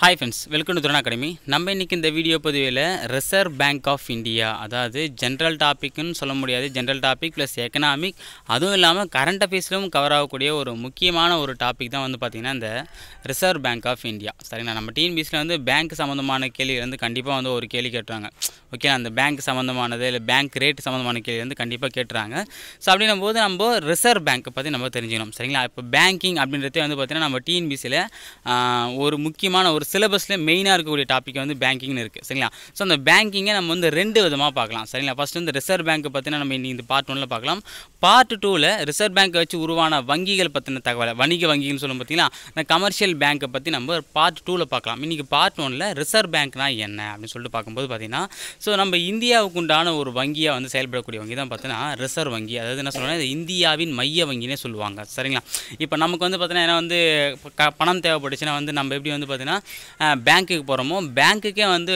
hi friends welcome to துரணா academy நம்ம இன்றைக்கி இந்த வீடியோ பதிவில் ரிசர்வ் பேங்க் ஆஃப் இந்தியா அதாவது ஜென்ரல் டாப்பிக்னு சொல்ல முடியாது ஜென்ரல் டாபிக் ப்ளஸ் எக்கனாமிக் அதுவும் இல்லாமல் கரண்ட் அஃபேர்ஸ்லும் கவர் ஆகக்கூடிய ஒரு முக்கியமான ஒரு டாபிக் தான் வந்து பார்த்திங்கன்னா இந்த ரிசர்வ் பேங்க் ஆஃப் இந்தியா சரிங்களா நம்ம டிஎன்பிசியில் வந்து பேங்க் சம்மந்தமான கேள்வி வந்து கண்டிப்பாக வந்து ஒரு கேள்வி கேட்டுறாங்க ஓகே அந்த பேங்க் சம்மந்தமானது இல்லை பேங்க் ரேட் சம்மந்தமான கேள்வி வந்து கண்டிப்பாக கேட்டுறாங்க ஸோ அப்படின்னும் போது நம்ம ரிசர்வ் பேங்க்கை பற்றி நம்ம தெரிஞ்சுக்கணும் சரிங்களா இப்போ பேங்கிங் அப்படின்றதே வந்து பார்த்திங்கன்னா நம்ம டிஎன்பிசியில் ஒரு முக்கியமான ஒரு ஒரு சிலபஸில் மெயினாக இருக்கக்கூடிய டாப்பிக்கை வந்து பேங்கிங்னு இருக்குது சரிங்களா ஸோ அந்த பேங்கிங்கை நம்ம வந்து ரெண்டு விதமாக பார்க்கலாம் சரிங்களா ஃபஸ்ட்டு வந்து ரிசர்வ் பேங்க்கை பற்றினா நம்ம இன்னைக்கு இந்த பார்ட் ஒன்றில் பார்க்கலாம் பார்ட் டூவில் ரிசர்வ் பேங்க்கை வச்சு உருவான வங்கிகள் பற்றின தகவலை வணிக வங்கின்னு சொல்லும் பார்த்தீங்கன்னா இந்த கமர்ஷியல் பேங்க்கை பற்றி நம்ம பார்ட் டூவில் பார்க்கலாம் இன்றைக்கி பார்ட் ஒனில் ரிசர்வ் பேங்க்னா என்ன அப்படின்னு சொல்லிட்டு பார்க்கும்போது பார்த்திங்கன்னா ஸோ நம்ம இந்தியாவுக்கு உண்டான ஒரு வங்கியாக வந்து செயல்படக்கூடிய வங்கி தான் பார்த்தீங்கன்னா ரிசர்வ் வங்கி அதாவது என்ன சொல்லணும்னா இந்தியாவின் மைய வங்கினே சொல்லுவாங்க சரிங்களா இப்போ நமக்கு வந்து பார்த்தீங்கன்னா ஏன்னா வந்து பணம் தேவைப்பட்டுச்சுன்னா வந்து நம்ம எப்படி வந்து பார்த்தீங்கன்னா பேங்க்குக்கு போகிறோமோ பேங்க்குக்கே வந்து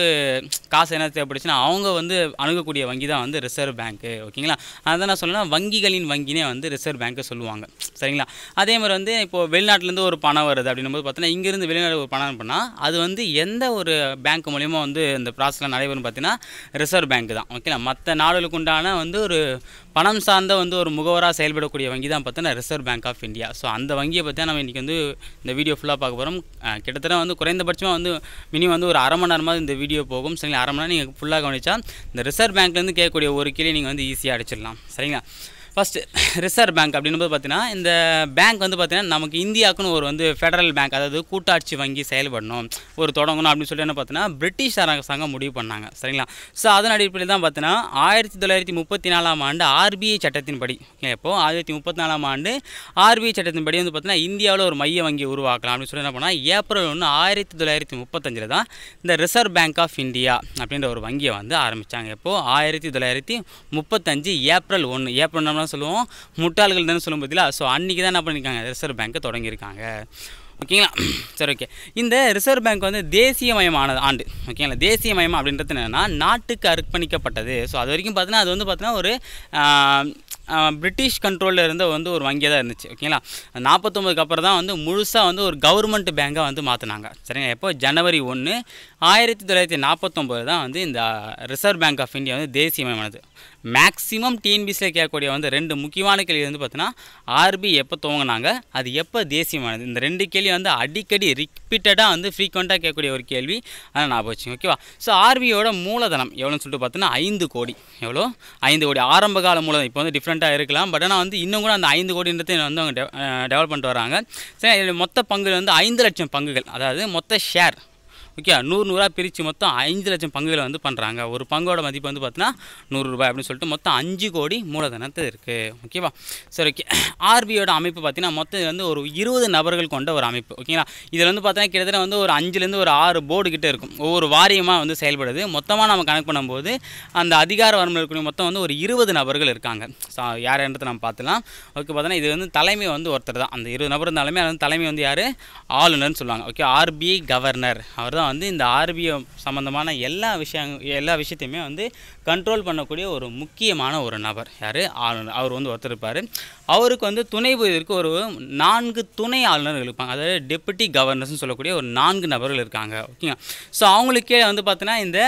காசு என்ன தேவைப்படுச்சுன்னா அவங்க வந்து அணுகக்கூடிய வங்கி தான் வந்து ரிசர்வ் பேங்க்கு ஓகேங்களா அதான் நான் சொல்லணும்னா வங்கிகளின் வங்கினே வந்து ரிசர்வ் பேங்க்கு சொல்லுவாங்க சரிங்களா அதே மாதிரி வந்து இப்போது வெளிநாட்டிலேருந்து ஒரு பணம் வருது அப்படின்னும் போது பார்த்தீங்கன்னா இங்கேருந்து வெளிநாடு ஒரு பணம் பண்ணால் அது வந்து எந்த ஒரு பேங்க் மூலிமா வந்து இந்த ப்ராசஸில் நடைபெறும் பார்த்தீங்கன்னா ரிசர்வ் பேங்க் தான் ஓகேங்களா மற்ற நாடுகளுக்கு உண்டான வந்து ஒரு பணம் சார்ந்த வந்து ஒரு முகவராக செயல்படக்கூடிய வங்கி தான் பார்த்தீங்கன்னா reserve bank of India so அந்த வங்கியை பற்றி நம்ம இன்றைக்கி வந்து இந்த வீடியோ ஃபுல்லாக பார்க்க போகிறோம் கிட்டத்தட்ட வந்து குறைந்தபட்ச அதிகபட்சமாக வந்து மினிமம் வந்து ஒரு அரை மணி நேரமாக இந்த வீடியோ போகும் சரிங்களா அரை மணி நேரம் நீங்கள் ஃபுல்லாக கவனிச்சா இந்த ரிசர்வ் பேங்க்லேருந்து கேட்கக்கூடிய ஒரு கிளியை நீங்கள் வந்து ஈஸியாக அடிச்சிடலாம் சரிங்களா ஃபஸ்ட்டு ரிசர்வ் பேங்க் அப்படின்னும் போது பார்த்தீங்கன்னா இந்த பேங்க் வந்து பார்த்தீங்கன்னா நமக்கு இந்தியாவுக்குன்னு ஒரு வந்து ஃபெடரல் பேங்க் அதாவது கூட்டாட்சி வங்கி செயல்படணும் ஒரு தொடங்கணும் அப்படின்னு சொல்லிட்டு என்ன பார்த்தீங்கன்னா பிரிட்டிஷ் அரசாங்கம் முடிவு பண்ணாங்க சரிங்களா ஸோ அதன் அடிப்படையில் தான் பார்த்தீங்கன்னா ஆயிரத்தி தொள்ளாயிரத்தி முப்பத்தி நாலாம் ஆண்டு ஆர்பிஐ சட்டத்தின்படி இப்போது ஆயிரத்தி முப்பத்தி நாலாம் ஆண்டு ஆர்பிஐ சட்டத்தின்படி வந்து பார்த்தீங்கன்னா இந்தியாவில் ஒரு மைய வங்கி உருவாக்கலாம் அப்படின்னு சொல்லி என்ன பண்ணால் ஏப்ரல் ஒன்று ஆயிரத்தி தொள்ளாயிரத்தி முப்பத்தஞ்சில் தான் இந்த ரிசர்வ் பேங்க் ஆஃப் இந்தியா அப்படின்ற ஒரு வங்கியை வந்து ஆரம்பித்தாங்க இப்போது ஆயிரத்தி தொள்ளாயிரத்தி முப்பத்தஞ்சு ஏப்ரல் ஒன்று ஏப்ரல் நார்மலாக சொல்லுவோம் முட்டாள்கள் தானே சொல்லும் பார்த்தீங்களா ஸோ அன்றைக்கி தான் என்ன பண்ணியிருக்காங்க ரிசர்வ் பேங்க்கை தொடங்கியிருக்காங்க ஓகேங்களா சரி ஓகே இந்த ரிசர்வ் பேங்க் வந்து தேசியமயமானது ஆண்டு ஓகேங்களா தேசியமயம் அப்படின்றது என்னென்னா நாட்டுக்கு அர்ப்பணிக்கப்பட்டது ஸோ அது வரைக்கும் பார்த்தீங்கன்னா அது வந்து பார்த்தீங்கன்னா ஒரு பிரிட்டிஷ் கண்ட்ரோலில் இருந்த வந்து ஒரு வங்கியாக தான் இருந்துச்சு ஓகேங்களா நாற்பத்தொம்பதுக்கு அப்புறம் தான் வந்து முழுசாக வந்து ஒரு கவர்மெண்ட் பேங்காக வந்து மாற்றினாங்க சரிங்களா எப்போ ஜனவரி ஒன்று ஆயிரத்தி தொள்ளாயிரத்தி நாற்பத்தொம்போது தான் வந்து இந்த ரிசர்வ் பேங்க் ஆஃப் இந்தியா வந்து தேசியமயமானது மேக்ஸிமம் டிஎன்பிசியில் கேட்கக்கூடிய வந்து ரெண்டு முக்கியமான கேள்வி வந்து பார்த்தீங்கன்னா ஆர்பி எப்போ துவங்கினாங்க அது எப்போ தேசியமானது இந்த ரெண்டு கேள்வி வந்து அடிக்கடி ரிப்பீட்டடாக வந்து ஃப்ரீக்வெண்ட்டாக கேட்கக்கூடிய ஒரு கேள்வி ஆனால் நான் போச்சு ஓகேவா ஸோ ஆர்பியோட மூலதனம் எவ்வளோன்னு சொல்லிட்டு பார்த்தீங்கன்னா ஐந்து கோடி எவ்வளோ ஐந்து கோடி ஆரம்ப கால மூலம் இப்போ வந்து டிஃப்ரெண்ட்டாக இருக்கலாம் பட் ஆனால் வந்து இன்னும் கூட அந்த ஐந்து கோடின்றதை வந்து அவங்க டெவலப் பண்ணிட்டு வராங்க சரி மொத்த பங்கு வந்து ஐந்து லட்சம் பங்குகள் அதாவது மொத்த ஷேர் ஓகே நூறு நூறாக பிரித்து மொத்தம் அஞ்சு லட்சம் பங்குகளை வந்து பண்ணுறாங்க ஒரு பங்கோட மதிப்பு வந்து பார்த்தீங்கன்னா நூறுரூபாய் அப்படின்னு சொல்லிட்டு மொத்தம் அஞ்சு கோடி மூலதனத்தை இருக்குது ஓகேவா சரி ஓகே ஆர்பியோட அமைப்பு பார்த்தீங்கன்னா மொத்தம் வந்து ஒரு இருபது நபர்கள் கொண்ட ஒரு அமைப்பு ஓகேங்களா இதில் வந்து பார்த்தீங்கன்னா கிட்டத்தட்ட வந்து ஒரு அஞ்சுலேருந்து ஒரு ஆறு போர்டு கிட்டே இருக்கும் ஒவ்வொரு வாரியமாக வந்து செயல்படுது மொத்தமாக நம்ம கணக்கு பண்ணும்போது அந்த அதிகார வரம்பில் இருக்கக்கூடிய மொத்தம் வந்து ஒரு இருபது நபர்கள் இருக்காங்க யார் என்றதை நம்ம பார்த்துலாம் ஓகே பார்த்தோன்னா இது வந்து தலைமை வந்து ஒருத்தர் தான் அந்த இருபது நபர் இருந்தாலுமே அது வந்து தலைமை வந்து யார் ஆளுநர்னு சொல்லுவாங்க ஓகே ஆர்பிஐ கவர்னர் அவர் தான் வந்து இந்த ஆர்பிஎம் சம்மந்தமான எல்லா விஷயங் எல்லா விஷயத்தையுமே வந்து கண்ட்ரோல் பண்ணக்கூடிய ஒரு முக்கியமான ஒரு நபர் யார் ஆளுநர் அவர் வந்து ஒருத்தர் இருப்பார் அவருக்கு வந்து துணை புரிதற்கு ஒரு நான்கு துணை ஆளுநர்கள் இருப்பாங்க அதாவது டெப்புட்டி கவர்னர்ஸ்னு சொல்லக்கூடிய ஒரு நான்கு நபர்கள் இருக்காங்க ஓகேங்க ஸோ அவங்களுக்கே வந்து பார்த்தீங்கன்னா இந்த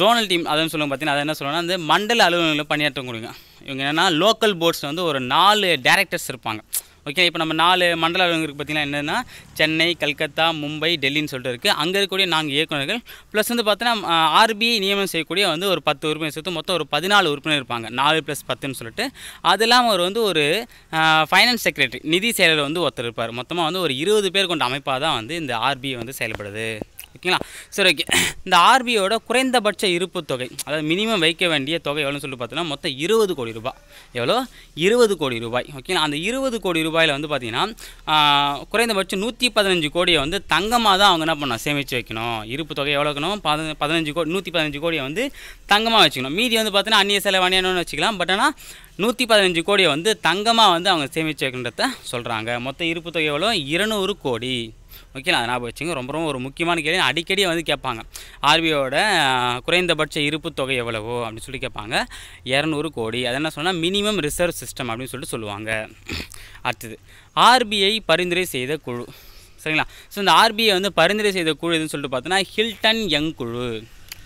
ஜோனல் டீம் அதுன்னு சொல்லுவாங்க பார்த்தீங்கன்னா அதை என்ன சொல்லுவாங்கன்னா இந்த மண்டல அலுவலகங்களில் பணியாற்ற கொடுங்க இவங்க என்னென்னா லோக்கல் போர்ட்ஸில் வந்து ஒரு நாலு டேரக்டர்ஸ் இருப்பாங்க ஓகே இப்போ நம்ம நாலு மண்டல அலுவலகங்களுக்கு பார்த்திங்கன்னா என்னென்னா சென்னை கல்கத்தா மும்பை டெல்லின்னு சொல்லிட்டு இருக்குது அங்கே இருக்கக்கூடிய நாங்கள் இயக்குநர்கள் ப்ளஸ் வந்து பார்த்தீங்கன்னா ஆர்பிஐ நியமனம் செய்யக்கூடிய வந்து ஒரு பத்து உறுப்பினர் சேர்த்து மொத்தம் ஒரு பதினாலு உறுப்பினர் இருப்பாங்க நாலு ப்ளஸ் பத்துன்னு சொல்லிட்டு அது இல்லாமல் அவர் வந்து ஒரு ஃபைனான்ஸ் செக்ரட்டரி நிதி செயலர் வந்து ஒருத்தர் இருப்பார் மொத்தமாக வந்து ஒரு இருபது பேர் கொண்ட அமைப்பாக தான் வந்து இந்த ஆர்பிஐ வந்து செயல்படுது ஓகேங்களா சரி ஓகே இந்த ஆர்பிஐயோட குறைந்தபட்ச இருப்பு தொகை அதாவது மினிமம் வைக்க வேண்டிய தொகை எவ்வளோன்னு சொல்லி பார்த்தீங்கன்னா மொத்தம் இருபது கோடி ரூபாய் எவ்வளோ இருபது கோடி ரூபாய் ஓகேங்களா அந்த இருபது கோடி ரூபாயில் வந்து பார்த்திங்கன்னா குறைந்தபட்சம் நூற்றி பதினஞ்சு கோடியை வந்து தங்கமாக தான் அவங்க என்ன பண்ணணும் சேமித்து வைக்கணும் இருப்பு தொகை எவ்வளோ இருக்கணும் பதினஞ்சு கோடி நூற்றி பதினஞ்சு கோடியை வந்து தங்கமாக வச்சுக்கணும் மீதி வந்து பார்த்தீங்கன்னா அந்நிய செலவானியானு வச்சுக்கலாம் பட் ஆனால் நூற்றி பதினஞ்சு கோடியை வந்து தங்கமாக வந்து அவங்க சேமித்து வைக்கணுன்றத சொல்கிறாங்க மொத்த இருப்பு தொகை எவ்வளோ இருநூறு கோடி முக்கியம் அதை ஞாபகம் வச்சுங்க ரொம்ப ரொம்ப ஒரு முக்கியமான கேள்வி அடிக்கடி வந்து கேட்பாங்க ஆர்பிஐயோட குறைந்தபட்ச இருப்பு தொகை எவ்வளவோ அப்படின்னு சொல்லி கேட்பாங்க இரநூறு கோடி அது என்ன சொன்னால் மினிமம் ரிசர்வ் சிஸ்டம் அப்படின்னு சொல்லிட்டு சொல்லுவாங்க அடுத்தது ஆர்பிஐ பரிந்துரை செய்த குழு சரிங்களா ஸோ இந்த ஆர்பிஐ வந்து பரிந்துரை செய்த குழு எதுன்னு சொல்லிட்டு பார்த்தோன்னா ஹில்டன் யங் குழு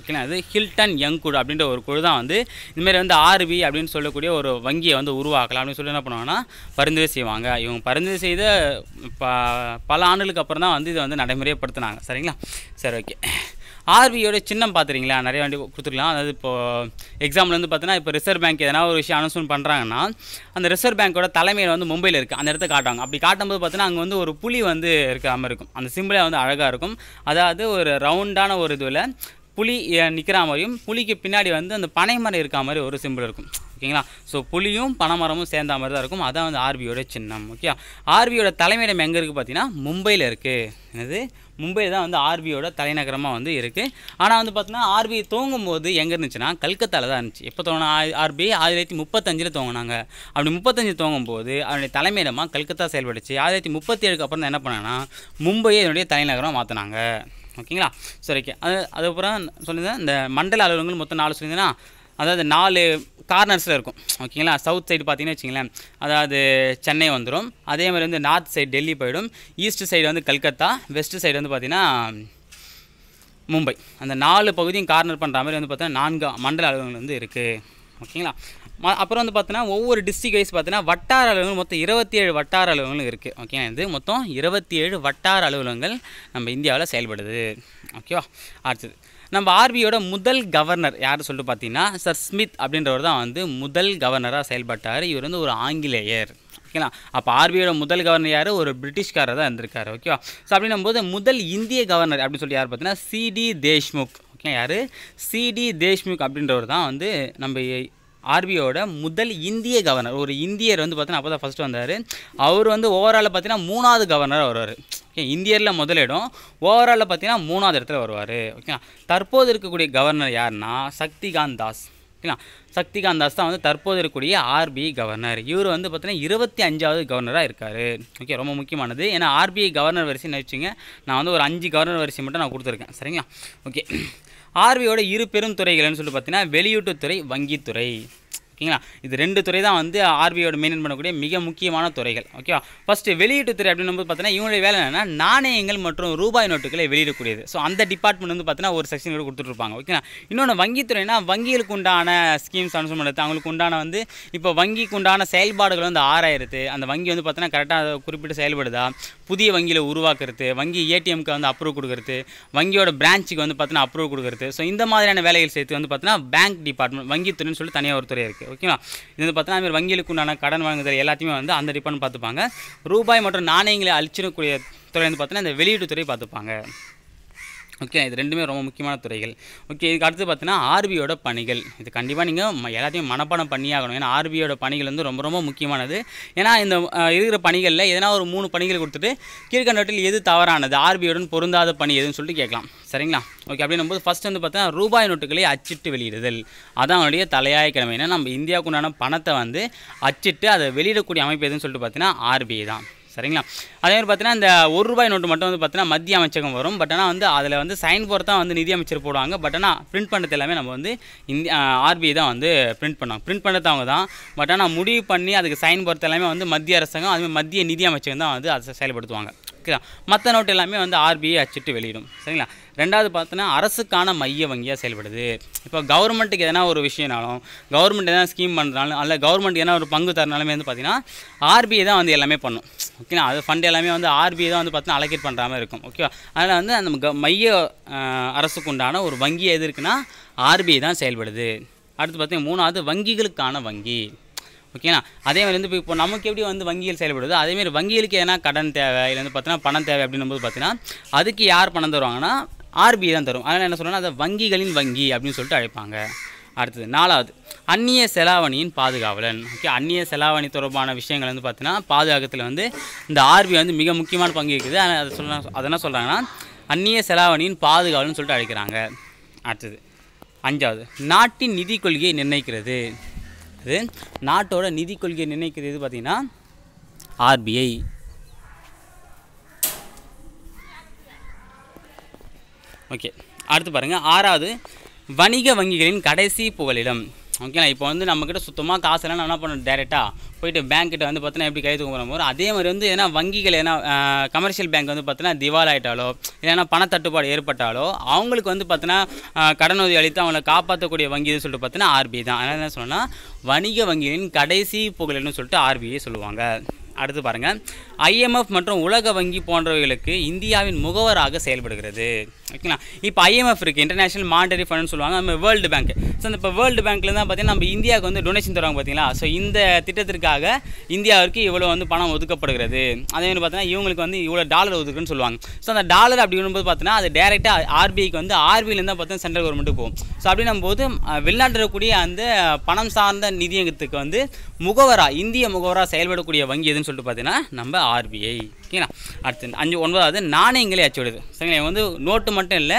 ஓகேங்களா அது ஹில்டன் யங் குழு அப்படின்ற ஒரு குழு தான் வந்து இதுமாரி வந்து ஆர்வி அப்படின்னு சொல்லக்கூடிய ஒரு வங்கியை வந்து உருவாக்கலாம் அப்படின்னு சொல்லி என்ன பண்ணுவாங்கன்னா பரிந்துரை செய்வாங்க இவங்க பரிந்துரை செய்த ப பல ஆண்டுகளுக்கு அப்புறம் தான் வந்து இதை வந்து நடைமுறைப்படுத்தினாங்க சரிங்களா சரி ஓகே ஆர்பியோட சின்னம் பார்த்துறீங்களா நிறைய வண்டி கொடுத்துருக்கலாம் அதாவது இப்போது எக்ஸாம்பிள் வந்து பார்த்தீங்கன்னா இப்போ ரிசர்வ் பேங்க் எதனா ஒரு விஷயம் அனௌன்ஸ் பண்ணுறாங்கன்னா அந்த ரிசர்வ் பேங்க்கோட தலைமையில் வந்து மும்பையில் இருக்குது அந்த இடத்த காட்டுவாங்க அப்படி காட்டும்போது பார்த்தீங்கன்னா அங்கே வந்து ஒரு புலி வந்து இருக்காமல் இருக்கும் அந்த சிம்பிளாக வந்து அழகாக இருக்கும் அதாவது ஒரு ரவுண்டான ஒரு இதுவில் புலி நிற்கிறா மாதிரியும் புலிக்கு பின்னாடி வந்து அந்த பனைமரம் இருக்கா மாதிரி ஒரு சிம்பிள் இருக்கும் ஓகேங்களா ஸோ புலியும் பனைமரமும் சேர்ந்த மாதிரி தான் இருக்கும் அதான் வந்து ஆர்பியோட சின்னம் ஓகே ஆர்பியோட தலைமையிடம் எங்கே இருக்குது பார்த்தீங்கன்னா மும்பையில் இருக்குது என்னது மும்பை தான் வந்து ஆர்பியோட தலைநகரமாக வந்து இருக்குது ஆனால் வந்து பார்த்தீங்கன்னா ஆர்பி தூங்கும் போது எங்கே இருந்துச்சுன்னா கல்கத்தாவில் தான் இருந்துச்சு எப்போ தோணும் ஆர்பி ஆயிரத்தி தொள்ளாயிரத்தி முப்பத்தஞ்சில் தோங்கினாங்க அப்படி முப்பத்தஞ்சு தோங்கும் போது அவனுடைய தலைமையிடமாக கல்கத்தா செயல்படுச்சு ஆயிரத்தி முப்பத்தி ஏழுக்கு அப்புறம் என்ன பண்ணாங்கன்னா மும்பையை என்னுடைய தலைநகரமாக மாற்றினாங்க ஓகேங்களா சரி ஓகே அது அதுக்கப்புறம் சொல்லியிருந்தேன் இந்த மண்டல அலுவலகங்கள் மொத்தம் நாலு சொல்லியிருந்தேன்னா அதாவது நாலு கார்னர்ஸில் இருக்கும் ஓகேங்களா சவுத் சைடு பார்த்தீங்கன்னா வச்சிங்களேன் அதாவது சென்னை வந்துடும் அதே மாதிரி வந்து நார்த் சைடு டெல்லி போயிடும் ஈஸ்ட் சைடு வந்து கல்கத்தா வெஸ்ட் சைடு வந்து பார்த்திங்கன்னா மும்பை அந்த நாலு பகுதியும் கார்னர் பண்ணுற மாதிரி வந்து பார்த்தீங்கன்னா நான்கு மண்டல அலுவலகங்கள் வந்து இருக்குது ஓகேங்களா அப்புறம் வந்து பார்த்தீங்கன்னா ஒவ்வொரு டிஸ்ட்ரிக் வைஸ் பார்த்தீங்கன்னா வட்டார அலுவலகம் மொத்தம் இருபத்தி ஏழு வட்டார அலுவலகங்கள் இருக்குது ஓகே இது மொத்தம் இருபத்தி ஏழு வட்டார அலுவலகங்கள் நம்ம இந்தியாவில் செயல்படுது ஓகேவா அடுத்தது நம்ம ஆர்பியோட முதல் கவர்னர் யார் சொல்லிட்டு பார்த்தீங்கன்னா சர் ஸ்மித் அப்படின்றவர் தான் வந்து முதல் கவர்னராக செயல்பட்டார் இவர் வந்து ஒரு ஆங்கிலேயர் ஓகேங்களா அப்போ ஆர்பிஐயோட முதல் கவர்னர் யார் ஒரு பிரிட்டிஷ்காரர் தான் இருந்திருக்காரு ஓகேவா ஸோ அப்படின்னும் போது முதல் இந்திய கவர்னர் அப்படின்னு சொல்லி யார் பார்த்தீங்கன்னா சிடி தேஷ்முக் ஓகே யார் சிடி தேஷ்முக் அப்படின்றவர் தான் வந்து நம்ம ஆர்பிஐயோட முதல் இந்திய கவர்னர் ஒரு இந்தியர் வந்து பார்த்தீங்கன்னா அப்போ தான் ஃபஸ்ட்டு வந்தார் அவர் வந்து ஓவராலில் பார்த்தீங்கன்னா மூணாவது கவர்னராக வருவார் ஓகே இந்தியரில் முதலிடம் ஓவராலில் பார்த்தீங்கன்னா மூணாவது இடத்துல வருவார் ஓகேங்களா தற்போது இருக்கக்கூடிய கவர்னர் யாருன்னா சக்திகாந்த் தாஸ் ஓகேங்களா சக்திகாந்த் தாஸ் தான் வந்து தற்போது இருக்கக்கூடிய ஆர்பிஐ கவர்னர் இவர் வந்து பார்த்தீங்கன்னா இருபத்தி அஞ்சாவது கவர்னராக இருக்கார் ஓகே ரொம்ப முக்கியமானது ஏன்னா ஆர்பிஐ கவர்னர் வரிசைன்னு வச்சுங்க நான் வந்து ஒரு அஞ்சு கவர்னர் வரிசை மட்டும் நான் கொடுத்துருக்கேன் சரிங்களா ஓகே ஆர்பிஐயோட இரு பெரும் துறைகள்னு சொல்லிட்டு பார்த்தீங்கன்னா வெளியூட்டுத்துறை வங்கித்துறை ஓகேங்களா இது ரெண்டு துறை தான் வந்து ஆர்பிஐயோட மெயின்டைன் பண்ணக்கூடிய மிக முக்கியமான துறைகள் ஓகேவா ஃபஸ்ட்டு வெளியீட்டுத்துறை அப்படின்னு வந்து பார்த்தீங்கன்னா இவங்களுடைய வேலை என்னென்னா நாணயங்கள் மற்றும் ரூபாய் நோட்டுகளை வெளியிடக்கூடியது ஸோ அந்த டிபார்ட்மெண்ட் வந்து பார்த்தீங்கன்னா ஒரு செக்ஷன் கூட இருப்பாங்க ஓகேங்களா இன்னொன்று வங்கித்துறைனா வங்கிகளுக்கு உண்டான ஸ்கீம்ஸ் அனுசரம் பண்ணுறது அவங்களுக்கு உண்டான வந்து இப்போ வங்கிக்கு உண்டான செயல்பாடுகள் வந்து ஆறாயிரத்து அந்த வங்கி வந்து பார்த்தீங்கன்னா கரெக்டாக குறிப்பிட்டு செயல்படுதா புதிய வங்கியில் உருவாக்குறது வங்கி ஏடிஎம்க்கு வந்து அப்ரூவ் கொடுக்குறது வங்கியோட பிரான்ச்சுக்கு வந்து பார்த்தீங்கன்னா அப்ரூவ் கொடுக்குறது ஸோ இந்த மாதிரியான வேலைகள் சேர்த்து வந்து பார்த்தீங்கன்னா பேங்க் டிபார்ட்மெண்ட் வங்கித்துறைன்னு சொல்லி தனியாக ஒரு துறை இருக்குது ஓகே ஓகேங்களா இது வந்து பார்த்தீங்கன்னா அதுமாதிரி வங்கிகளுக்கு உண்டான கடன் வழங்குதல் எல்லாத்தையுமே வந்து அந்த டிபார்ட்மெண்ட் பார்த்துப்பாங்க ரூபாய் மற்றும் நாணயங்களை அழிச்சிடக்கூடிய துறை வந்து பார்த்தீங்கன்னா இந்த துறை பார்த்துப்பாங்க ஓகே இது ரெண்டுமே ரொம்ப முக்கியமான துறைகள் ஓகே இதுக்கு அடுத்து பார்த்தீங்கன்னா ஆர்பியோட பணிகள் இது கண்டிப்பாக நீங்கள் எல்லாத்தையும் மனப்பாடம் பண்ணியாகணும் ஏன்னா ஆர்பியோட பணிகள் வந்து ரொம்ப ரொம்ப முக்கியமானது ஏன்னா இந்த இருக்கிற பணிகளில் எதனா ஒரு மூணு பணிகள் கொடுத்துட்டு கீழ்கண்டவற்றில் எது தவறானது ஆர்பியோடன் பொருந்தாத பணி எதுன்னு சொல்லிட்டு கேட்கலாம் சரிங்களா ஓகே அப்படின்னும் போது ஃபஸ்ட் வந்து பார்த்தீங்கன்னா ரூபாய் நோட்டுகளை அச்சிட்டு வெளியிடுதல் அதான் அவனுடைய தலையாய கிழமை ஏன்னா நம்ம இந்தியாவுக்கு உண்டான பணத்தை வந்து அச்சிட்டு அதை வெளியிடக்கூடிய அமைப்பு எதுன்னு சொல்லிட்டு பார்த்தீங்கன்னா ஆர்பிஐ தான் சரிங்களா அதே மாதிரி பார்த்தீங்கன்னா இந்த ஒரு ரூபாய் நோட்டு மட்டும் வந்து பார்த்தீங்கன்னா மத்திய அமைச்சகம் வரும் பட் ஆனால் வந்து அதில் வந்து சைன் போர்ட் தான் வந்து நிதி அமைச்சர் போடுவாங்க பட் ஆனால் பிரிண்ட் பண்ணுறது எல்லாமே நம்ம வந்து இந்தியா ஆர்பிஐ தான் வந்து பிரிண்ட் பண்ணுவாங்க பிரிண்ட் பண்ணுறது அவங்க தான் பட் ஆனால் முடிவு பண்ணி அதுக்கு சைன் போகிறது எல்லாமே வந்து மத்திய அரசாங்கம் அதுமாதிரி மத்திய நிதி அமைச்சகம் தான் வந்து அதை செயல்படுத்துவாங்க ஓகேங்களா மற்ற நோட்டு எல்லாமே வந்து ஆர்பிஐ அச்சிட்டு வெளியிடும் சரிங்களா ரெண்டாவது பார்த்தோன்னா அரசுக்கான மைய வங்கியாக செயல்படுது இப்போ கவர்மெண்ட்டுக்கு எதனா ஒரு விஷயம்னாலும் கவர்மெண்ட் எதனா ஸ்கீம் பண்ணுறனாலும் அல்ல கவர்மெண்ட் எதனா ஒரு பங்கு தரனாலுமே வந்து பார்த்திங்கன்னா ஆர்பிஐ தான் வந்து எல்லாமே பண்ணும் ஓகேனா அது ஃபண்ட் எல்லாமே வந்து ஆர்பிஐ தான் வந்து பார்த்தினா அலோகேட் பண்ணுற மாதிரி இருக்கும் ஓகேவா அதனால் வந்து அந்த மைய அரசுக்கு உண்டான ஒரு வங்கி எது இருக்குன்னா ஆர்பிஐ தான் செயல்படுது அடுத்து பார்த்திங்கன்னா மூணாவது வங்கிகளுக்கான வங்கி ஓகேண்ணா அதே மாதிரி வந்து இப்போ நமக்கு எப்படி வந்து வங்கியில் செயல்படுது அதேமாதிரி வங்கிகளுக்கு எதனா கடன் தேவை இல்லை வந்து பார்த்தீங்கன்னா பணம் தேவை அப்படின்னும்போது பார்த்தீங்கன்னா அதுக்கு யார் பணம் தருவாங்கன்னா ஆர்பிஐ தான் தரும் அதனால் என்ன சொல்லணும் அதை வங்கிகளின் வங்கி அப்படின்னு சொல்லிட்டு அழைப்பாங்க அடுத்தது நாலாவது அந்நிய செலாவணியின் பாதுகாவலன் ஓகே அந்நிய செலாவணி தொடர்பான விஷயங்கள் வந்து பார்த்தீங்கன்னா பாதுகாக்கத்தில் வந்து இந்த ஆர்பிஐ வந்து மிக முக்கியமான பங்கு இருக்குது ஆனால் அதை சொல்ல அதை என்ன சொல்கிறாங்கன்னா அந்நிய செலாவணியின் பாதுகாவலன்னு சொல்லிட்டு அழைக்கிறாங்க அடுத்தது அஞ்சாவது நாட்டின் நிதி கொள்கையை நிர்ணயிக்கிறது அது நாட்டோட நிதி கொள்கையை நிர்ணயிக்கிறது பார்த்திங்கன்னா ஆர்பிஐ ஓகே அடுத்து பாருங்கள் ஆறாவது வணிக வங்கிகளின் கடைசி புகலிடம் ஓகேண்ணா இப்போ வந்து நம்மக்கிட்ட சுத்தமாக காசு நம்ம என்ன பண்ணணும் டேரெக்டாக போயிட்டு பேங்க்கிட்ட வந்து பார்த்தீங்கன்னா எப்படி கைது போகிறோம் அதே மாதிரி வந்து ஏன்னா வங்கிகள் ஏன்னா கமர்ஷியல் பேங்க் வந்து பார்த்தீங்கன்னா திவால் ஆகிட்டாலோ இல்லைன்னா பணத்தட்டுப்பாடு ஏற்பட்டாலோ அவங்களுக்கு வந்து பார்த்தீங்கன்னா கடனுதவி அளித்து அவங்கள காப்பாற்றக்கூடிய வங்கி சொல்லிட்டு பார்த்தீங்கன்னா ஆர்பிஐ தான் அதனால் என்ன சொன்னால் வணிக வங்கியின் கடைசி புகழ்னு சொல்லிட்டு ஆர்பிஐ சொல்லுவாங்க அடுத்து பாருங்கள் ஐஎம்எஃப் மற்றும் உலக வங்கி போன்றவைகளுக்கு இந்தியாவின் முகவராக செயல்படுகிறது ஓகேங்களா இப்போ ஐஎம்எஃப் இருக்குது இன்டர்நேஷனல் மானிட்டரி ஃபண்ட்னு சொல்லுவாங்க நம்ம வேர்ல்டு பேங்க் ஸோ அந்த இப்போ வேர்ல்டு பேங்க்ல தான் பார்த்தீங்கன்னா நம்ம இந்தியாவுக்கு வந்து டொனேஷன் தருவாங்க பார்த்தீங்களா ஸோ இந்த திட்டத்திற்காக இந்தியாவிற்கு இவ்வளோ வந்து பணம் ஒதுக்கப்படுகிறது அதே மாதிரி பார்த்தீங்கன்னா இவங்களுக்கு வந்து இவ்வளோ டாலர் ஒதுக்குன்னு சொல்லுவாங்க ஸோ அந்த டாலர் போது பார்த்தீங்கன்னா அது டேரெக்டாக ஆர்பிஐக்கு வந்து ஆர்பிஐலேருந்து தான் பார்த்தீங்கன்னா சென்ட்ரல் கவர்மெண்ட் போகும் ஸோ அப்படின்னும் போது வெளிநாட்டில் இருக்கக்கூடிய அந்த பணம் சார்ந்த நிதியத்துக்கு வந்து முகவரா இந்திய முகவராக செயல்படக்கூடிய வங்கி எதுன்னு அப்படின்னு சொல்லிட்டு பார்த்தீங்கன்னா நம்ம ஆர்பிஐ ஓகேங்களா அடுத்து அஞ்சு ஒன்பதாவது நாணயங்களே அச்சிடுது சரிங்களா வந்து நோட்டு மட்டும் இல்லை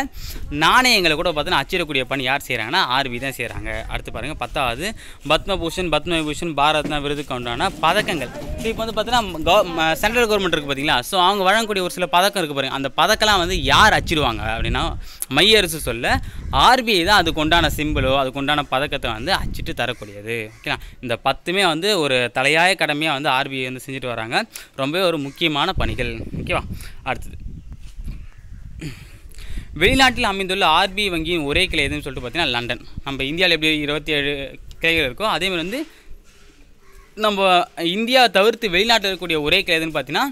நாணயங்களை கூட பார்த்தீங்கன்னா அச்சிடக்கூடிய பணி யார் செய்கிறாங்கன்னா ஆர்வி தான் செய்கிறாங்க அடுத்து பாருங்கள் பத்தாவது பத்மபூஷன் பத்மவிபூஷன் பாரத்னா விருதுக்கு உண்டான பதக்கங்கள் இப்போ வந்து பார்த்தீங்கன்னா கவ சென்ட்ரல் கவர்மெண்ட் இருக்குது பார்த்தீங்களா ஸோ அவங்க வழங்கக்கூடிய ஒரு சில பதக்கம் இருக்குது பாருங்கள் அந்த பதக்கெல்லாம் வந்து யார் அச்சிடுவாங்க அப்படின்னா மைய அரசு சொல்ல ஆர்பிஐ தான் அதுக்கு உண்டான சிம்பிளோ அதுக்கு உண்டான பதக்கத்தை வந்து அச்சிட்டு தரக்கூடியது ஓகேங்களா இந்த பத்துமே வந்து ஒரு தலையாய கடமையாக வந்து ஆர்பிஐ வந்து செஞ்சுட்டு வராங்க ரொம்பவே ஒரு முக்கியமான பணிகள் ஓகேவா அடுத்தது வெளிநாட்டில் அமைந்துள்ள ஆர்பிஐ வங்கியின் ஒரே கிளை எதுன்னு சொல்லிட்டு பார்த்தீங்கன்னா லண்டன் நம்ம இந்தியாவில் எப்படி இருபத்தி ஏழு கிளைகள் இருக்கோ அதேமாதிரி வந்து நம்ம இந்தியா தவிர்த்து வெளிநாட்டில் இருக்கக்கூடிய ஒரே கிளை எதுன்னு பார்த்தீங்கன்னா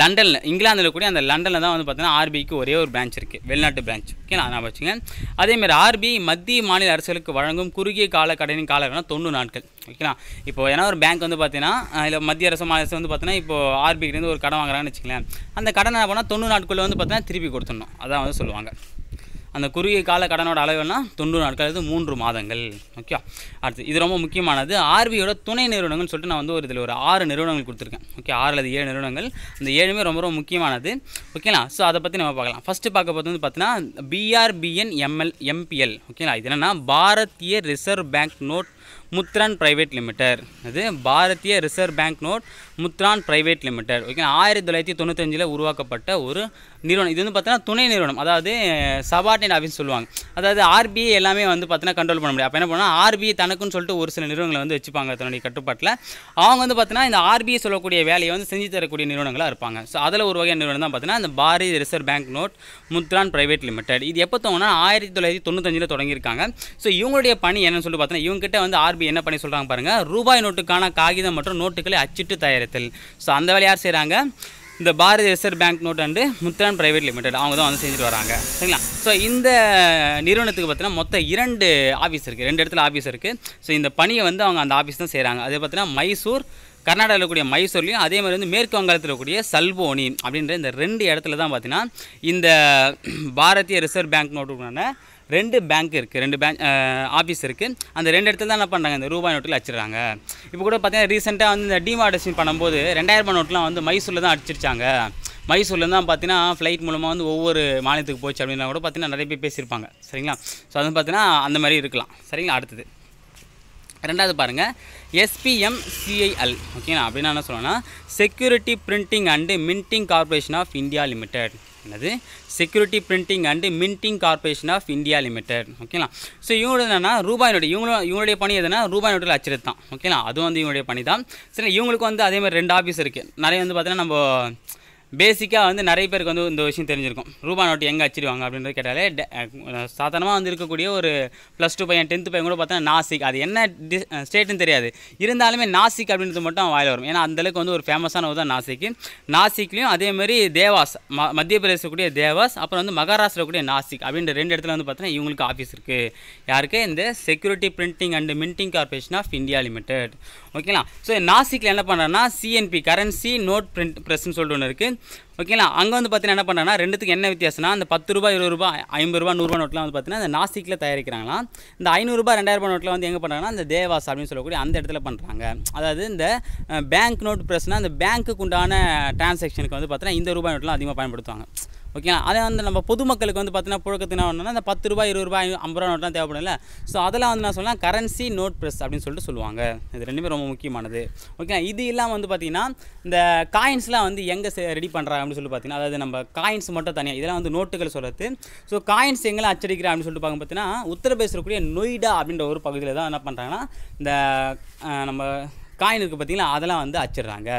லண்டனில் இங்கிலாந்தில் இருக்கக்கூடிய அந்த லண்டனில் தான் வந்து பார்த்தீங்கன்னா ஆர்பிக்கு ஒரே ஒரு பிரான்ச் இருக்குது வெளிநாட்டு பிரான்ச் ஓகே நான் நான் வச்சுங்க அதேமாதிரி ஆர்பி மத்திய மாநில அரசுகளுக்கு வழங்கும் குறுகிய கால கடனின் காலக்கடனா தொண்ணூறு நாட்கள் ஓகேங்களா இப்போ ஏன்னா ஒரு பேங்க் வந்து பார்த்தீங்கன்னா இல்லை மத்திய அரசு மாநில அரசு வந்து பார்த்தீங்கன்னா இப்போ ஆர்பிக்கிட்டேருந்து ஒரு கடன் வாங்குறாங்கன்னு வச்சுக்கலாம் அந்த கடன் என்ன பண்ணால் தொண்ணூறு நாட்களில் வந்து பார்த்தீங்கன்னா திருப்பி கொடுத்துடணும் அதான் வந்து சொல்லுவாங்க அந்த குறுகிய கால கடனோட அளவுனா தொண்ணூறு நாட்கள் அது மூன்று மாதங்கள் ஓகே அடுத்து இது ரொம்ப முக்கியமானது ஆர்பியோட துணை நிறுவனங்கள் சொல்லிட்டு நான் வந்து ஒரு இதில் ஒரு ஆறு நிறுவனங்கள் கொடுத்துருக்கேன் ஓகே ஆறு அல்லது ஏழு நிறுவனங்கள் அந்த ஏழுமே ரொம்ப ரொம்ப முக்கியமானது ஓகேங்களா ஸோ அதை பற்றி நம்ம பார்க்கலாம் ஃபஸ்ட்டு பார்க்க போது வந்து பார்த்தீங்கன்னா பிஆர்பிஎன் எம்எல் எம்பிஎல் ஓகேங்களா இது என்னென்னா Bharatiya reserve bank note Mudran private limited அது Bharatiya reserve bank note Mudran private limited okay ஆயிரத்தி தொள்ளாயிரத்தி தொண்ணூத்தஞ்சில் உருவாக்கப்பட்ட ஒரு நிறுவனம் இது வந்து பார்த்தோன்னா துணை நிறுவனம் அதாவது சபார்டினேட் ஆஃபீஸ் சொல்லுவாங்க அதாவது ஆர்பிஐ எல்லாமே வந்து பார்த்தீங்கன்னா கண்ட்ரோல் பண்ண முடியும் அப்போ என்ன பண்ணால் ஆர்பிஐ தனக்குன்னு சொல்லிட்டு ஒரு சில நிறுவனங்களை வந்து வச்சுப்பாங்க தன்னுடைய கட்டுப்பாட்டில் அவங்க வந்து பார்த்தீங்கன்னா இந்த ஆர்பிஐ சொல்லக்கூடிய வேலையை வந்து செஞ்சு தரக்கூடிய நிறுவனங்களாக இருப்பாங்க ஸோ அதில் ஒரு வகை நிறுவனம் தான் பார்த்தீங்கன்னா இந்த Bharatiya reserve bank note Mudran private limited இது எப்போ தோணுன்னா ஆயிரத்தி தொள்ளாயிரத்தி தொண்ணூத்தஞ்சில் தொடங்கியிருக்காங்க ஸோ இவங்களுடைய பணி என்னன்னு சொல்லி பார்த்தீங்கன்னா இவங்ககிட்ட வந்து ஆர்பி என்ன பண்ணி சொல்கிறாங்க பாருங்கள் ரூபாய் நோட்டுக்கான காகிதம் மற்றும் நோட்டுகளை அச்சிட்டு தயாரித்தல் ஸோ அந்த வேலை யார் செய்கிறாங்க இந்த Bharatiya reserve bank note and Mudran private limited அவங்க தான் வந்து செஞ்சுட்டு வராங்க சரிங்களா ஸோ இந்த நிறுவனத்துக்கு பார்த்தீங்கன்னா மொத்தம் இரண்டு ஆஃபீஸ் இருக்குது ரெண்டு இடத்துல ஆஃபீஸ் இருக்குது ஸோ இந்த பணியை வந்து அவங்க அந்த ஆஃபீஸ் தான் செய்கிறாங்க அது பார்த்தீங்கன்னா மைசூர் கர்நாடகாவில் இருக்கக்கூடிய மைசூர்லேயும் அதே மாதிரி வந்து மேற்கு வங்காளத்தில் இருக்கக்கூடிய சல்போனி அப்படின்ற இந்த ரெண்டு இடத்துல தான் பார்த்தீங்கன்னா இந்த பாரதிய ரிசர்வ் பேங்க் நோட்டுக்கான ரெண்டு பேங்க் இருக்குது ரெண்டு பேங்க் ஆஃபீஸ் இருக்குது அந்த ரெண்டு இடத்துல தான் என்ன பண்ணுறாங்க இந்த ரூபாய் நோட்டில் அடிச்சிடுறாங்க இப்போ கூட பார்த்தீங்கன்னா ரீசெண்டாக வந்து இந்த டிமார்டேஷன் பண்ணும்போது ரெண்டாயிரம் ரூபாய் நோட்லாம் வந்து மைசூரில் தான் அடிச்சிருச்சாங்க மைசூரில் தான் பார்த்தீங்கன்னா ஃப்ளைட் மூலமாக வந்து ஒவ்வொரு மாநிலத்துக்கு போச்சு அப்படின்னா கூட பார்த்தீங்கன்னா நிறைய பேர் பேசியிருப்பாங்க சரிங்களா ஸோ அது பார்த்தீங்கன்னா அந்த மாதிரி இருக்கலாம் சரிங்களா அடுத்தது ரெண்டாவது பாருங்கள் எஸ்பிஎம் சிஐஎல் ஓகேங்களா அப்படின்னா என்ன சொல்லணும்னா security printing and minting corporation of India limited என்னது security printing and minting corporation of India limited ஓகேங்களா ஸோ இவங்களோட என்னன்னா ரூபாய் நோட்டு இவங்களும் இவங்களுடைய பணி எதுனா ரூபாய் நோட்டில் அச்சிடுறது தான் ஓகேங்களா அதுவும் வந்து இவங்களுடைய பணி தான் சரி இவங்களுக்கு வந்து அதேமாதிரி ரெண்டு ஆஃபீஸ் இருக்குது நிறைய வந்து பார்த்தீங்கன்னா நம்ம பேசிக்காக வந்து நிறைய பேருக்கு வந்து இந்த விஷயம் தெரிஞ்சிருக்கும் ரூபா நோட்டு எங்கே அச்சிடுவாங்க அப்படின்றது கேட்டாலே சாதாரணமாக வந்து இருக்கக்கூடிய ஒரு ப்ளஸ் டூ பையன் டென்த்து பையன் கூட பார்த்தோன்னா நாசிக் அது என்ன டி ஸ்டேட்டுன்னு தெரியாது இருந்தாலுமே நாசிக் அப்படின்றது மட்டும் வாயில் வரும் ஏன்னா அந்தளவுக்கு வந்து ஒரு ஃபேமஸான ஒரு தான் நாசிக் நாசிக்லேயும் அதேமாதிரி தேவாஸ் ம மத்திய பிரதேசக்கூடிய தேவாஸ் அப்புறம் வந்து மகாராஷ்டிரக்கூடிய நாசிக் அப்படின்ற ரெண்டு இடத்துல வந்து பார்த்தீங்கன்னா இவங்களுக்கு ஆஃபீஸ் இருக்குது யாருக்கு இந்த security printing and minting corporation of India limited ஓகேங்களா ஸோ நாசிக்கில் என்ன பண்ணுறேன்னா சிஎன்பி கரன்சி நோட் பிரிண்ட் ப்ரெஸ்ன்னு சொல்லிட்டு ஒன்று இருக்குது ஓகேங்களா அங்கே வந்து பார்த்தீங்கன்னா என்ன பண்ணுறாங்கன்னா ரெண்டுத்துக்கு என்ன வித்தியாசம்னா அந்த பத்து ரூபாய் இருபது ரூபாய் ஐம்பது ரூபா நூறுரூவா நோட்லாம் வந்து பார்த்தீங்கன்னா அந்த நாசிக்கில் தயாரிக்கிறாங்களா இந்த ஐநூறுரூபா ரூபாய் நோட்டில் வந்து எங்கே பண்ணுறாங்கன்னா அந்த தேவாஸ் அப்படின்னு சொல்லக்கூடிய அந்த இடத்துல பண்ணுறாங்க அதாவது இந்த பேங்க் நோட் ப்ரெஸ்னால் அந்த பேங்க்குக்கு உண்டான டிரான்சாக்ஷனுக்கு வந்து பார்த்தீங்கன்னா இந்த ரூபாய் நோட்லாம் அதிகமாக பயன்படுத்துவாங்க ஓகேங்களா அதை வந்து நம்ம பொதுமக்களுக்கு வந்து பார்த்தீங்கன்னா புழக்கத்தினா அந்த பத்து ரூபாய் இருபது ரூபாய் ஐம்பது ரூபா நோட்லாம் தேவைப்படும்ல ஸோ அதெல்லாம் வந்து நான் சொல்லலாம் கரன்சி நோட் ப்ரெஸ் அப்படின்னு சொல்லிட்டு சொல்லுவாங்க இது ரெண்டுமே ரொம்ப முக்கியமானது ஓகேங்களா இது இல்லாமல் வந்து பார்த்திங்கன்னா இந்த காயின்ஸ்லாம் வந்து எங்கே ரெடி பண்ணுறாங்க அப்படின்னு சொல்லி பார்த்தீங்கன்னா அதாவது நம்ம காயின்ஸ் மட்டும் தனியாக இதெல்லாம் வந்து நோட்டுகள் சொல்கிறது ஸோ காயின்ஸ் எங்கெல்லாம் அச்சடிக்கிறா அப்படின்னு சொல்லிட்டு பார்க்க பார்த்தீங்கன்னா உத்தரப்பிரதேசக்கூடிய நொய்டா அப்படின்ற ஒரு பகுதியில் தான் என்ன பண்ணுறாங்கன்னா இந்த நம்ம காயின் இருக்குது பார்த்தீங்களா அதெல்லாம் வந்து அச்சிடுறாங்க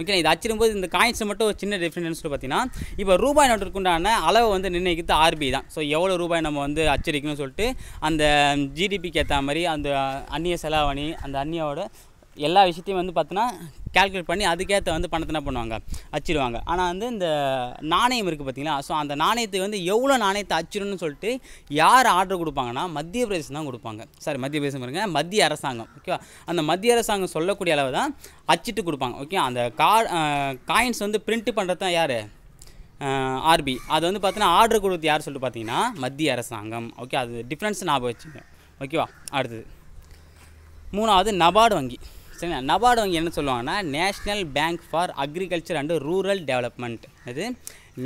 ஓகே இது அச்சிடும்போது இந்த காயின்ஸை மட்டும் ஒரு சின்ன டிஃப்ரெண்ட்னு பார்த்தீங்கன்னா இப்போ ரூபாய் நோட்டுக்கு உண்டான அளவை வந்து நிர்ணயிக்கிறது ஆர்பிஐ தான் ஸோ எவ்வளோ ரூபாய் நம்ம வந்து அச்சடிக்கணும்னு சொல்லிட்டு அந்த ஜிடிபிக்கு ஏற்ற மாதிரி அந்த அந்நிய செலாவணி அந்த அந்நியோட எல்லா விஷயத்தையும் வந்து பார்த்தினா கேல்குலேட் பண்ணி அதுக்கேற்ற வந்து பணத்தை என்ன பண்ணுவாங்க அச்சிடுவாங்க ஆனால் வந்து இந்த நாணயம் இருக்குது பார்த்தீங்களா ஸோ அந்த நாணயத்தை வந்து எவ்வளோ நாணயத்தை அச்சிடணும்னு சொல்லிட்டு யார் ஆர்டர் கொடுப்பாங்கன்னா மத்திய பிரதேசம் தான் கொடுப்பாங்க சாரி மத்திய பிரதேசம் இருங்க மத்திய அரசாங்கம் ஓகேவா அந்த மத்திய அரசாங்கம் சொல்லக்கூடிய அளவு தான் அச்சிட்டு கொடுப்பாங்க ஓகே அந்த கா காயின்ஸ் வந்து பிரிண்ட் பண்ணுறது தான் யார் ஆர்பி அது வந்து பார்த்தீங்கன்னா ஆர்டர் கொடுத்து யார் சொல்லிட்டு பார்த்தீங்கன்னா மத்திய அரசாங்கம் ஓகே அது டிஃப்ரென்ஸ் ஞாபகம் வச்சுங்க ஓகேவா அடுத்தது மூணாவது நபார்டு வங்கி சரிங்களா நபார்டு வங்கி என்ன சொல்லுவாங்கன்னா national bank for agriculture and rural development அது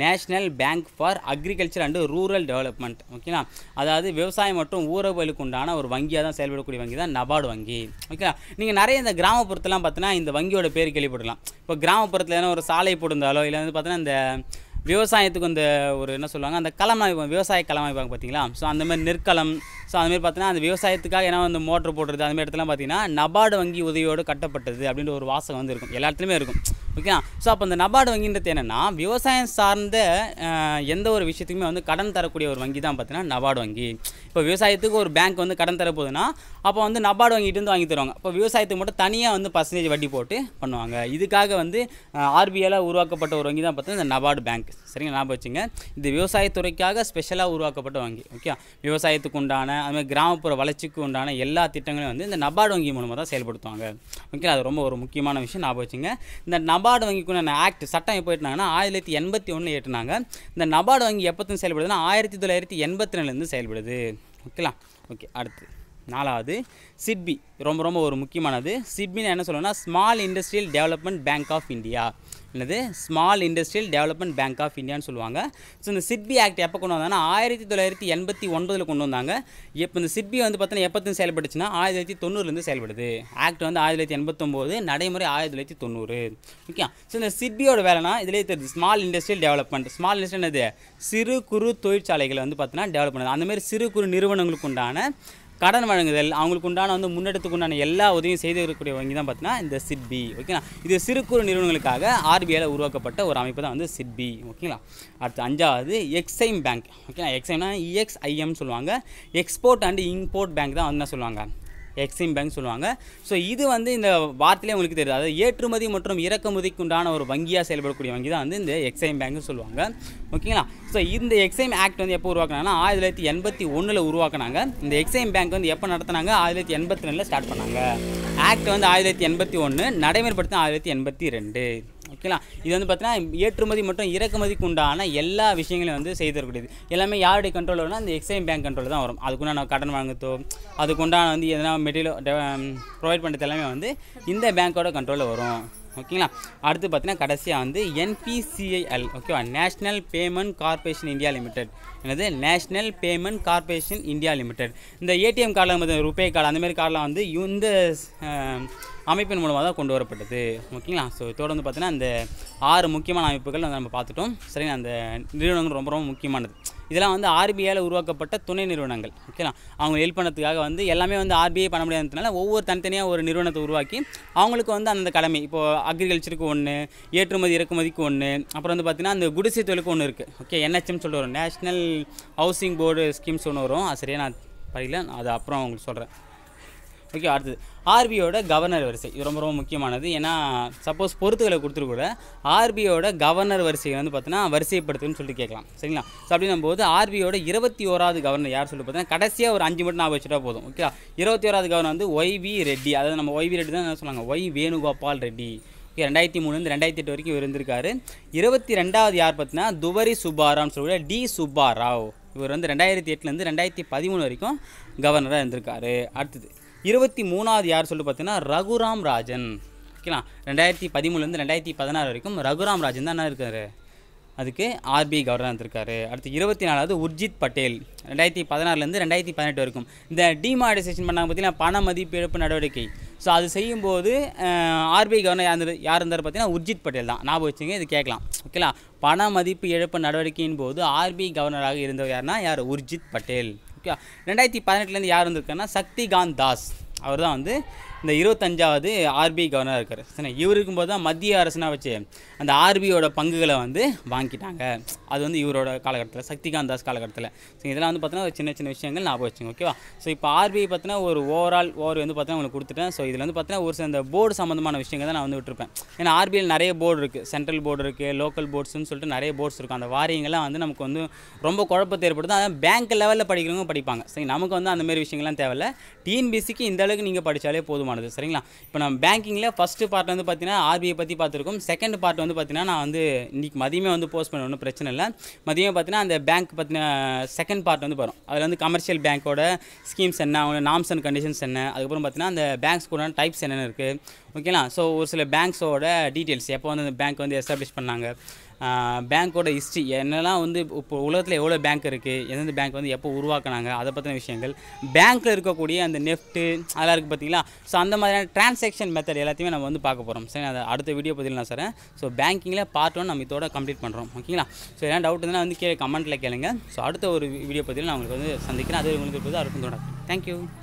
national bank for agriculture and rural development ஓகேங்களா அதாவது விவசாயம் மற்றும் ஊரகளுக்கு உண்டான ஒரு வங்கியாக தான் செயல்படக்கூடிய வங்கி தான் நபார்டு வங்கி ஓகேங்களா நீங்கள் நிறைய இந்த கிராமப்புறத்துலாம் பார்த்தீங்கன்னா இந்த வங்கியோட பேர் கேள்விப்படலாம் இப்போ கிராமப்புறத்தில் ஏன்னா ஒரு சாலை போடுந்தாலோ இல்லை வந்து பார்த்தீங்கன்னா இந்த விவசாயத்துக்கு இந்த ஒரு என்ன சொல்லுவாங்க அந்த களமாக விவசாய களமாக பார்த்தீங்களா ஸோ அந்த மாதிரி நெற்களம் ஸோ அதுமாரி பார்த்தீங்கன்னா அந்த விவசாயத்துக்காக ஏன்னா வந்து மோட்டர் போடுறது அதுமாரி இடத்துலாம் பார்த்தீங்கன்னா நபார்டு வங்கி உதவியோடு கட்டப்பட்டது அப்படின்ற ஒரு வாசகம் வந்து இருக்கும் எல்லா இடத்துலையுமே இருக்கும் ஓகேவா ஸோ அப்போ அந்த நபார்டு வங்கின்றது என்னென்னா விவசாயம் சார்ந்த எந்த ஒரு விஷயத்துக்குமே வந்து கடன் தரக்கூடிய ஒரு வங்கி தான் பார்த்தீங்கன்னா நபார்டு வங்கி இப்போ விவசாயத்துக்கு ஒரு பேங்க் வந்து கடன் தரப்போகுதுன்னா அப்போ வந்து நபார்டு வங்கிட்டு வந்து வாங்கி தருவாங்க இப்போ விவசாயத்துக்கு மட்டும் தனியாக வந்து பர்சன்டேஜ் வட்டி போட்டு பண்ணுவாங்க இதுக்காக வந்து ஆர்பிஐயில் உருவாக்கப்பட்ட ஒரு வங்கி தான் பார்த்தீங்கன்னா இந்த நபார்டு பேங்க் சரிங்களா ஞாபகம் வச்சுங்க இது விவசாயத்துறைக்காக ஸ்பெஷலாக உருவாக்கப்பட்ட வங்கி ஓகே விவசாயத்துக்கு உண்டான அதுமாதிரி கிராமப்புற வளர்ச்சிக்கு உண்டான எல்லா திட்டங்களையும் வந்து இந்த நபார்டு வங்கி மூலமாக தான் செயல்படுத்துவாங்க ஓகே அது ரொம்ப ஒரு முக்கியமான விஷயம் நான் போச்சுங்க இந்த நபார்டு வங்கிக்குண்டான ஆக்ட் சட்டம் எப்போ எட்டினாங்கன்னா ஆயிரத்தி தொள்ளாயிரத்தி எண்பத்தி ஒன்று எட்டுனாங்க இந்த நபார்டு வங்கி எப்போத்தும் செயல்படுதுன்னா ஆயிரத்தி தொள்ளாயிரத்தி எண்பத்தி ரெண்டுலேருந்து செயல்படுது ஓகேலாம் ஓகே அடுத்து நாலாவது சிட்பி ரொம்ப ரொம்ப ஒரு முக்கியமானது சிட்பின்னு என்ன சொல்லணும்னா small industrial development bank of India என்னது small industrial development bank of இந்தியான்னு சொல்லுவாங்க ஸோ இந்த சிட்பி ஆக்ட் எப்போ கொண்டு வந்தாங்கன்னா ஆயிரத்தி தொள்ளாயிரத்தி எண்பத்தி ஒன்பதில் கொண்டு வந்தாங்க இப்போ இந்த சிட்பி வந்து பார்த்தீங்கன்னா எப்போத்தையும் செயல்படுச்சுன்னா ஆயிரத்தி தொள்ளாயிரத்தி தொண்ணூறுலேருந்து செயல்படுது ஆக்ட் வந்து ஆயிரத்தி தொள்ளாயிரத்தி எண்பத்தொம்போது நடைமுறை ஆயிரத்தி தொள்ளாயிரத்தி தொண்ணூறு ஓகே ஸோ இந்த சிட்பியோட வேலைனா இதிலே தெரியுது small industrial development small industrial என்னது சிறு குறு தொழிற்சாலைகளை வந்து பார்த்தீங்கன்னா டெவலப் பண்ணுது அந்தமாதிரி சிறு குறு நிறுவனங்களுக்கு உண்டான கடன் வழங்குதல் அவங்களுக்கு உண்டான வந்து முன்னெடுத்துக்கு உண்டான எல்லா உதவியும் செய்து இருக்கக்கூடிய வங்கி தான் பார்த்தீங்கன்னா இந்த சிட்பி ஓகேங்களா இது சிறு குறு நிறுவனங்களுக்காக ஆர்பிஐயில் உருவாக்கப்பட்ட ஒரு அமைப்பு தான் வந்து சிட்பி ஓகேங்களா அடுத்து அஞ்சாவது எக்ஸைம் பேங்க் ஓகேங்களா எக்ஸைம்னா இஎக்ஸ்ஐஎம் சொல்லுவாங்க எக்ஸ்போர்ட் அண்ட் இம்போர்ட் பேங்க் தான் வந்து என்ன சொல்லுவாங்க எக்ஸிம் பேங்க் சொல்லுவாங்க ஸோ இது வந்து இந்த வார்த்தையிலே உங்களுக்கு தெரியுது அதாவது ஏற்றுமதி மற்றும் இறக்குமதிக்கு உண்டான ஒரு வங்கியாக செயல்படக்கூடிய வங்கி தான் வந்து இந்த எக்ஸைம் பேங்க்னு சொல்லுவாங்க ஓகேங்களா ஸோ இந்த எக்ஸைம் ஆக்ட் வந்து எப்போ உருவாக்குனாங்கன்னா ஆயிரத்தி தொள்ளாயிரத்தி எண்பத்தி ஒன்றில் உருவாக்குனாங்க இந்த எக்ஸைம் பேங்க் வந்து எப்போ நடத்தினாங்க ஆயிரத்தி தொள்ளாயிரத்தி எண்பத்தி ரெண்டில் ஸ்டார்ட் பண்ணாங்க ஆக்ட் வந்து ஆயிரத்தி தொள்ளாயிரத்தி எண்பத்தி ஒன்று நடைமுறைப்படுத்தின ஆயிரத்தி எண்பத்தி ரெண்டு ஓகேங்களா இது வந்து பார்த்தீங்கன்னா ஏற்றுமதி மற்றும் இறக்குமதிக்கு உண்டான எல்லா விஷயங்களையும் வந்து செய்து தரக்கூடியது எல்லாமே யாருடைய கண்ட்ரோல் வரும்னா அந்த எக்ஸைம் பேங்க் கண்ட்ரோல் தான் வரும் அதுக்குண்டான கடன் வாங்குறதோ அதுக்குண்டான வந்து எதனா மெட்டீரியல் ப்ரொவைட் பண்ணுறது எல்லாமே வந்து இந்த பேங்க்கோட கண்ட்ரோலில் வரும் ஓகேங்களா அடுத்து பார்த்தீங்கன்னா கடைசியாக வந்து என்பிசிஐஎல் ஓகேவா national payment corporation India limited என்னது national payment corporation India limited இந்த ஏடிஎம் கார்டில் ரூபே கார்டு அந்தமாரி கார்டெலாம் வந்து இந்த அமைப்பின் மூலமாக தான் கொண்டு வரப்பட்டது ஓகேங்களா ஸோ இதோடு வந்து பார்த்திங்கன்னா அந்த ஆறு முக்கியமான அமைப்புகள் வந்து நம்ம பார்த்துட்டோம் சரிங்க அந்த நிறுவனங்கள் ரொம்ப ரொம்ப முக்கியமானது இதெல்லாம் வந்து ஆர்பிஐயில் உருவாக்கப்பட்ட துணை நிறுவனங்கள் ஓகேங்களா அவங்க ஹெல்ப் பண்ணுறதுக்காக வந்து எல்லாமே வந்து ஆர்பிஐ பண்ண முடியாததுனால ஒவ்வொரு தனித்தனியாக ஒரு நிறுவனத்தை உருவாக்கி அவங்களுக்கு வந்து அந்த கடமை இப்போது அக்ரிகல்ச்சருக்கு ஒன்று ஏற்றுமதி இறக்குமதிக்கு ஒன்று அப்புறம் வந்து பார்த்திங்கன்னா அந்த குடிசை தொழிலுக்கு ஒன்று இருக்குது ஓகே என்ஹெச்எம்னு சொல்லிட்டு வரும் நேஷ்னல் ஹவுசிங் போர்டு ஸ்கீம்ஸ் ஒன்று வரும் அது சரியாக நான் படிக்கல அது அப்புறம் அவங்களுக்கு சொல்கிறேன் ஓகே அடுத்தது ஆர்பியோட கவர்னர் வரிசை இது ரொம்ப ரொம்ப முக்கியமானது ஏன்னா சப்போஸ் பொறுத்துகளை கொடுத்துருக்கூட கூட ஆர்பியோட கவர்னர் வரிசையை வந்து பார்த்தீங்கன்னா வரிசைப்படுத்துன்னு சொல்லிட்டு கேட்கலாம் சரிங்களா ஸோ அப்படின்னும் போது ஆர்பியோட இருபத்தி ஓராவது கவர்னர் யார் சொல்லி பார்த்தீங்கன்னா கடைசியாக ஒரு அஞ்சு மட்டும் நான் வச்சுட்டா போதும் ஓகே இருபத்தி ஓராவது கவர்னர் வந்து ஒய்வி ரெட்டி அதாவது நம்ம ஒய்வி ரெட்டி தான் என்ன சொன்னாங்க ஒய் வேணுகோபால் ரெட்டி ஓகே ரெண்டாயிரத்தி மூணுலேருந்து ரெண்டாயிரத்தி எட்டு வரைக்கும் இருந்திருக்காரு இருபத்தி ரெண்டாவது யார் பார்த்தீங்கன்னா துவரி சுப்பாரான்னு சொல்லக்கூடிய டி சுப்பாராவ் இவர் வந்து ரெண்டாயிரத்தி எட்டுலேருந்து ரெண்டாயிரத்தி பதிமூணு வரைக்கும் கவர்னராக இருந்திருக்காரு அடுத்தது இருபத்தி மூணாவது யார் சொல்லி பார்த்தீங்கன்னா ரகுராம் ராஜன் ஓகேங்களா ரெண்டாயிரத்தி பதிமூணுலேருந்து ரெண்டாயிரத்தி பதினாறு வரைக்கும் ரகுராம் ராஜன் தான் இருக்கார் அதுக்கு ஆர்பி கவர்னர் இருக்கார் அடுத்து இருபத்தி நாலாவது உர்ஜித் பட்டேல் ரெண்டாயிரத்தி பதினாறுலேருந்து ரெண்டாயிரத்தி பதினெட்டு வரைக்கும் இந்த டிமானிடைசேஷன் பண்ணாங்க பார்த்தீங்கன்னா பண மதிப்பிழப்பு நடவடிக்கை ஸோ அது செய்யும்போது ஆர்பிஐ கவர்னர் யார் யார் இருந்தார் பார்த்தீங்கன்னா உர்ஜித் பட்டேல் தான் ஞாபகம் வச்சுங்க இது கேட்கலாம் ஓகேங்களா பண மதிப்பு இழப்பு நடவடிக்கையின் போது ஆர்பிஐ கவர்னராக இருந்தவர் யாருன்னா யார் உர்ஜித் பட்டேல் ஓகே ரெண்டாயிரத்தி பதினெட்டுலேருந்து யார் வந்திருக்காங்கன்னா சக்திகாந்த் தாஸ் அவர் தான் வந்து இந்த இருபத்தஞ்சாவது ஆர்பிஐ கவர்னராக இருக்கார் சரி இவர் இருக்கும்போது தான் மத்திய அரசுனா வச்சு அந்த ஆர்பிஐயோட பங்குகளை வந்து வாங்கிட்டாங்க அது வந்து இவரோட காலகட்டத்தில் சக்திகாந்த் தாஸ் காலகட்டத்தில் ஸோ இதெல்லாம் வந்து பார்த்தீங்கன்னா ஒரு சின்ன சின்ன விஷயங்கள் ஞாபகம் வச்சுங்க ஓகேவா ஸோ இப்போ ஆர்பிஐ பார்த்தீங்கன்னா ஒரு ஓவரால் ஓவர் வந்து பார்த்தீங்கன்னா உங்களுக்கு கொடுத்துட்டேன் ஸோ இதில் வந்து பார்த்தீங்கன்னா ஒரு சில போர்டு சம்மந்தமான விஷயங்கள் தான் நான் வந்து விட்டுருப்பேன் ஏன்னா ஆர்பிஐயில் நிறைய போர்டு இருக்குது சென்ட்ரல் போர்டு இருக்குது லோக்கல் போர்ட்ஸ்னு சொல்லிட்டு நிறைய போர்ட்ஸ் இருக்கும் அந்த வாரியங்கள்லாம் வந்து நமக்கு வந்து ரொம்ப குழப்பத்தை ஏற்படுத்தும் அதான் பேங்க் லெவலில் படிக்கிறவங்க படிப்பாங்க சரி நமக்கு வந்து அந்தமாரி விஷயங்கள்லாம் தேவையில்ல டிஎன்பிசிக்கு இந்த அளவுக்கு நீங்கள் படித்தாலே போதுமானது சரிங்களா இப்போ நம்ம பேங்கிங்கில் ஃபஸ்ட்டு பார்ட் வந்து பார்த்தீங்கன்னா ஆர்பிஐ பற்றி பார்த்துருக்கோம் செகண்ட் பார்ட் வந்து பார்த்தீங்கன்னா நான் வந்து இன்றைக்கி மதியமே வந்து போஸ்ட் பண்ண ஒன்றும் பிரச்சனை இல்லை மதியமே பார்த்தீங்கன்னா அந்த பேங்க் பற்றின செகண்ட் பார்ட் வந்து வரும் அதில் வந்து கமர்ஷியல் பேங்க்கோட ஸ்கீம்ஸ் என்ன அவங்க நாம்ஸ் அண்ட் கண்டிஷன்ஸ் என்ன அதுக்கப்புறம் பார்த்தீங்கன்னா அந்த பேங்க்ஸ் கூட டைப்ஸ் என்னென்ன இருக்குது ஓகேங்களா ஸோ ஒரு சில பேங்க்ஸோட டீட்டெயில்ஸ் எப்போ வந்து அந்த பேங்க் வந்து எஸ்டாப்ளிஷ் பண்ணாங்க பேங்க்கோட ஹிஸ்ட்ரி என்னெல்லாம் வந்து இப்போ உலகத்தில் எவ்வளோ பேங்க் இருக்குது எந்தெந்த பேங்க் வந்து எப்போ உருவாக்குனாங்க அதை பற்றின விஷயங்கள் பேங்க்கில் இருக்கக்கூடிய அந்த நெஃப்ட்டு அதெல்லாம் இருக்குது பார்த்தீங்களா ஸோ அந்த மாதிரியான டிரான்சாக்ஷன் மெத்தட் எல்லாத்தையுமே நம்ம வந்து பார்க்க போகிறோம் சரி அதை அடுத்த வீடியோ பதில் நான் சார் ஸோ பேங்கிங்கில் பார்ட் ஒன் நம்ம இதோட கம்ப்ளீட் பண்ணுறோம் ஓகேங்களா ஸோ எல்லாம் டவுட் இருந்தால் வந்து கீழே கமெண்ட்டில் கேளுங்க ஸோ அடுத்த ஒரு வீடியோ பதில் நான் உங்களுக்கு வந்து சந்திக்கிறேன் அது உங்களுக்கு அறுக்கும் அருக்கும் தொடக்கம் தேங்க்யூ